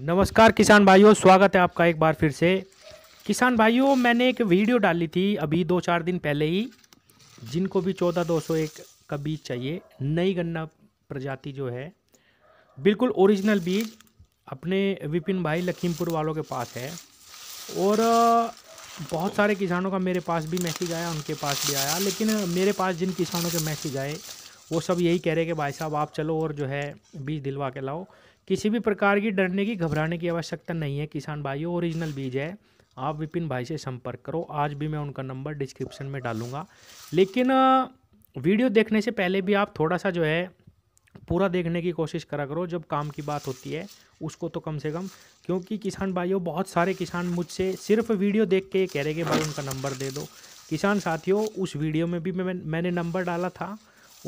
नमस्कार किसान भाइयों स्वागत है आपका एक बार फिर से किसान भाइयों मैंने एक वीडियो डाली थी अभी दो चार दिन पहले ही जिनको भी चौदह दो सौ एक का बीज चाहिए नई गन्ना प्रजाति जो है बिल्कुल ओरिजिनल बीज अपने विपिन भाई लखीमपुर वालों के पास है और बहुत सारे किसानों का मेरे पास भी मैसेज आया उनके पास भी आया लेकिन मेरे पास जिन किसानों के मैसेज आए वो सब यही कह रहे कि भाई साहब आप चलो और जो है बीज दिलवा के लाओ किसी भी प्रकार की डरने की घबराने की आवश्यकता नहीं है किसान भाइयों ओरिजिनल बीज है आप विपिन भाई से संपर्क करो आज भी मैं उनका नंबर डिस्क्रिप्शन में डालूंगा लेकिन वीडियो देखने से पहले भी आप थोड़ा सा जो है पूरा देखने की कोशिश करा करो जब काम की बात होती है उसको तो कम से कम क्योंकि किसान भाइयों बहुत सारे किसान मुझसे सिर्फ वीडियो देख के कह रहे कि भाई उनका नंबर दे दो किसान साथियों उस वीडियो में भी मैं मैंने नंबर डाला था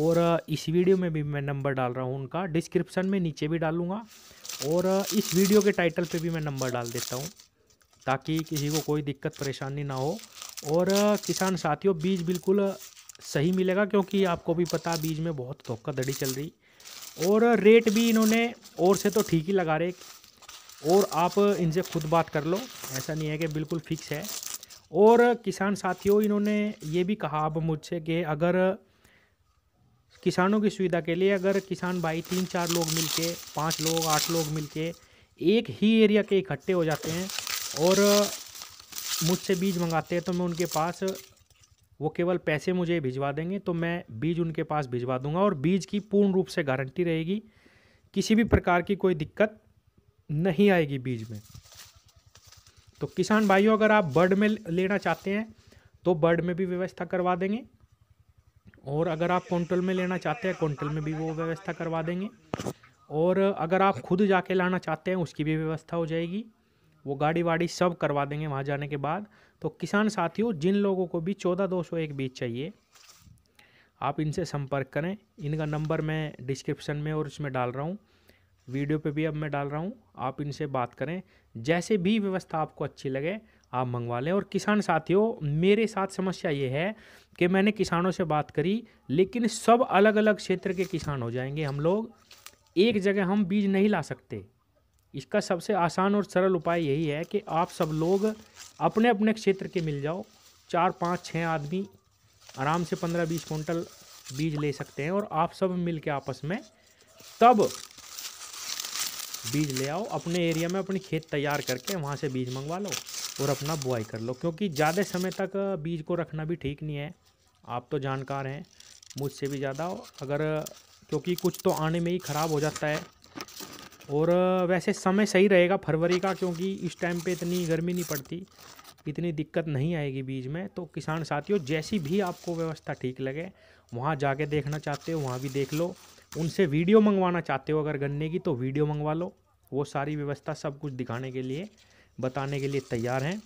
और इस वीडियो में भी मैं नंबर डाल रहा हूँ उनका डिस्क्रिप्शन में नीचे भी डालूँगा और इस वीडियो के टाइटल पे भी मैं नंबर डाल देता हूँ ताकि किसी को कोई दिक्कत परेशानी ना हो और किसान साथियों बीज बिल्कुल सही मिलेगा क्योंकि आपको भी पता बीज में बहुत धोखाधड़ी चल रही और रेट भी इन्होंने और से तो ठीक ही लगा रहे और आप इनसे खुद बात कर लो ऐसा नहीं है कि बिल्कुल फिक्स है और किसान साथियों इन्होंने ये भी कहा अब मुझसे कि अगर किसानों की सुविधा के लिए अगर किसान भाई तीन चार लोग मिलके पाँच लोग आठ लोग मिलके एक ही एरिया के इकट्ठे हो जाते हैं और मुझसे बीज मंगाते हैं तो मैं उनके पास वो केवल पैसे मुझे भिजवा देंगे तो मैं बीज उनके पास भिजवा दूंगा और बीज की पूर्ण रूप से गारंटी रहेगी किसी भी प्रकार की कोई दिक्कत नहीं आएगी बीज में तो किसान भाइयों अगर आप बर्ड में लेना चाहते हैं तो बर्ड में भी व्यवस्था करवा देंगे और अगर आप क्विंटल में लेना चाहते हैं क्विंटल में भी वो व्यवस्था करवा देंगे और अगर आप खुद जाके लाना चाहते हैं उसकी भी व्यवस्था हो जाएगी वो गाड़ी वाड़ी सब करवा देंगे वहाँ जाने के बाद तो किसान साथियों जिन लोगों को भी चौदह दो सौ एक बीज चाहिए आप इनसे संपर्क करें इनका नंबर मैं डिस्क्रिप्शन में और इसमें डाल रहा हूँ वीडियो पे भी अब मैं डाल रहा हूँ आप इनसे बात करें जैसे भी व्यवस्था आपको अच्छी लगे आप मंगवा लें और किसान साथियों मेरे साथ समस्या ये है कि मैंने किसानों से बात करी लेकिन सब अलग अलग क्षेत्र के किसान हो जाएंगे हम लोग एक जगह हम बीज नहीं ला सकते इसका सबसे आसान और सरल उपाय यही है कि आप सब लोग अपने अपने क्षेत्र के मिल जाओ चार पाँच छः आदमी आराम से पंद्रह बीस कुंटल बीज ले सकते हैं और आप सब मिल के आपस में तब बीज ले आओ अपने एरिया में अपनी खेत तैयार करके वहाँ से बीज मंगवा लो और अपना बुआई कर लो क्योंकि ज़्यादा समय तक बीज को रखना भी ठीक नहीं है आप तो जानकार हैं मुझसे भी ज़्यादा अगर क्योंकि कुछ तो आने में ही ख़राब हो जाता है और वैसे समय सही रहेगा फरवरी का क्योंकि इस टाइम पे इतनी गर्मी नहीं पड़ती इतनी दिक्कत नहीं आएगी बीज में तो किसान साथियों जैसी भी आपको व्यवस्था ठीक लगे वहाँ जाके देखना चाहते हो वहाँ भी देख लो उनसे वीडियो मंगवाना चाहते हो अगर गन्ने की तो वीडियो मंगवा लो वो सारी व्यवस्था सब कुछ दिखाने के लिए बताने के लिए तैयार हैं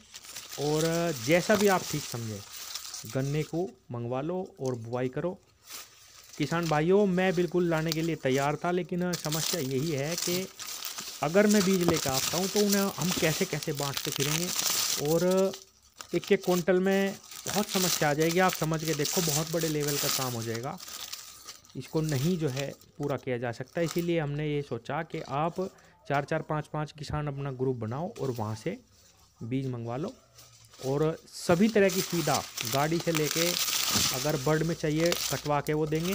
और जैसा भी आप ठीक समझें गन्ने को मंगवा लो और बुआई करो किसान भाइयों मैं बिल्कुल लाने के लिए तैयार था लेकिन समस्या यही है कि अगर मैं बीज लेकर आता हूँ तो उन्हें हम कैसे कैसे बांटते फिरेंगे और एक एक क्विंटल में बहुत समस्या आ जाएगी आप समझ के देखो बहुत बड़े लेवल का काम हो जाएगा इसको नहीं जो है पूरा किया जा सकता इसीलिए हमने ये सोचा कि आप चार चार पाँच पाँच किसान अपना ग्रुप बनाओ और वहाँ से बीज मंगवा लो और सभी तरह की सुविधा गाड़ी से लेके अगर बर्ड में चाहिए कटवा के वो देंगे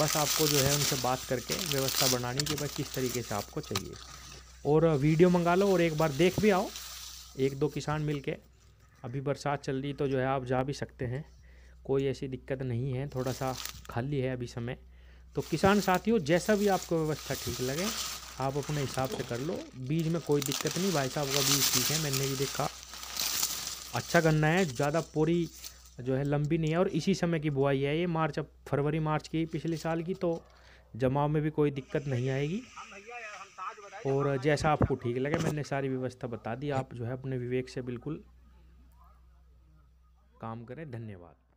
बस आपको जो है उनसे बात करके व्यवस्था बनानी कि भाई किस तरीके से आपको चाहिए और वीडियो मंगा लो और एक बार देख भी आओ एक दो किसान मिल के अभी बरसात चल रही तो जो है आप जा भी सकते हैं कोई ऐसी दिक्कत नहीं है थोड़ा सा खाली है अभी समय तो किसान साथियों जैसा भी आपको व्यवस्था ठीक लगे आप अपने हिसाब से कर लो बीज में कोई दिक्कत नहीं भाई साहब का बीज ठीक है मैंने भी देखा अच्छा गन्ना है ज़्यादा पूरी जो है लंबी नहीं है और इसी समय की बुआई है ये मार्च अब फरवरी मार्च की पिछले साल की तो जमाव में भी कोई दिक्कत नहीं आएगी और जैसा आपको ठीक लगे मैंने सारी व्यवस्था बता दी आप जो है अपने विवेक से बिल्कुल काम करें धन्यवाद